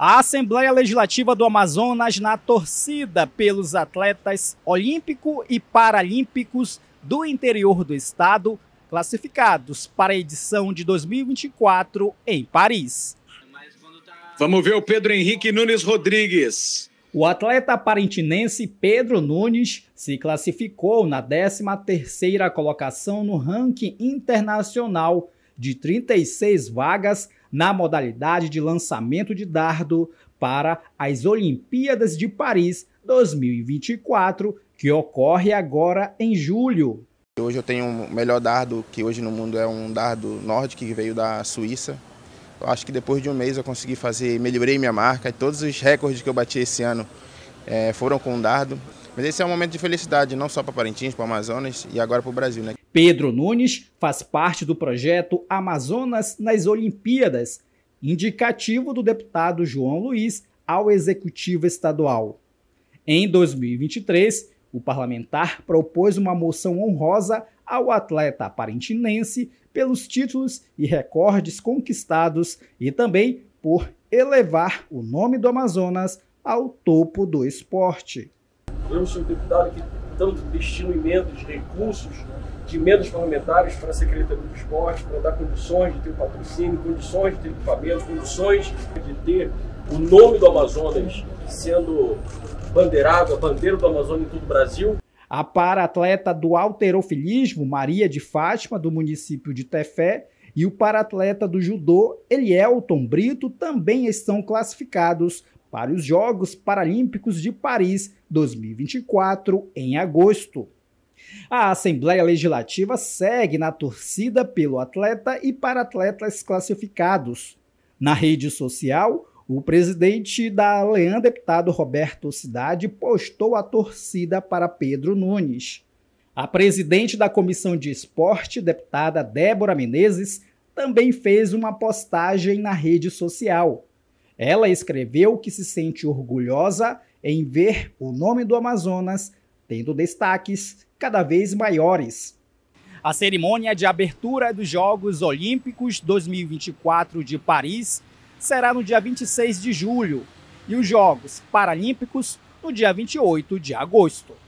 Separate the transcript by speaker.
Speaker 1: A Assembleia Legislativa do Amazonas, na torcida pelos atletas olímpico e paralímpicos do interior do estado, classificados para a edição de 2024 em Paris.
Speaker 2: Vamos ver o Pedro Henrique Nunes Rodrigues.
Speaker 1: O atleta parintinense Pedro Nunes se classificou na 13ª colocação no ranking internacional de 36 vagas na modalidade de lançamento de dardo para as Olimpíadas de Paris 2024, que ocorre agora em julho. Hoje eu tenho o um melhor dardo que hoje no mundo é um dardo nórdico que veio da Suíça. Eu acho que depois de um mês eu consegui fazer, melhorei minha marca. Todos os recordes que eu bati esse ano é, foram com dardo. Mas esse é um momento de felicidade, não só para Parintins, para o Amazonas e agora para o Brasil, né? Pedro Nunes faz parte do projeto Amazonas nas Olimpíadas, indicativo do deputado João Luiz ao Executivo Estadual. Em 2023, o parlamentar propôs uma moção honrosa ao atleta parintinense pelos títulos e recordes conquistados e também por elevar o nome do Amazonas ao topo do esporte.
Speaker 2: Eu sou deputado que tanto destino imenso de recursos de menos parlamentares para a Secretaria do Esporte, para dar condições de ter patrocínio, condições de ter equipamento, condições de ter o nome do Amazonas sendo bandeirado, a bandeira do Amazonas em todo o Brasil.
Speaker 1: A para-atleta do alterofilismo, Maria de Fátima, do município de Tefé, e o para-atleta do judô, Elielton Brito, também estão classificados para os Jogos Paralímpicos de Paris 2024, em agosto. A Assembleia Legislativa segue na torcida pelo atleta e para atletas classificados. Na rede social, o presidente da Leã, deputado Roberto Cidade, postou a torcida para Pedro Nunes. A presidente da Comissão de Esporte, deputada Débora Menezes, também fez uma postagem na rede social. Ela escreveu que se sente orgulhosa em ver o nome do Amazonas tendo destaques cada vez maiores. A cerimônia de abertura dos Jogos Olímpicos 2024 de Paris será no dia 26 de julho e os Jogos Paralímpicos no dia 28 de agosto.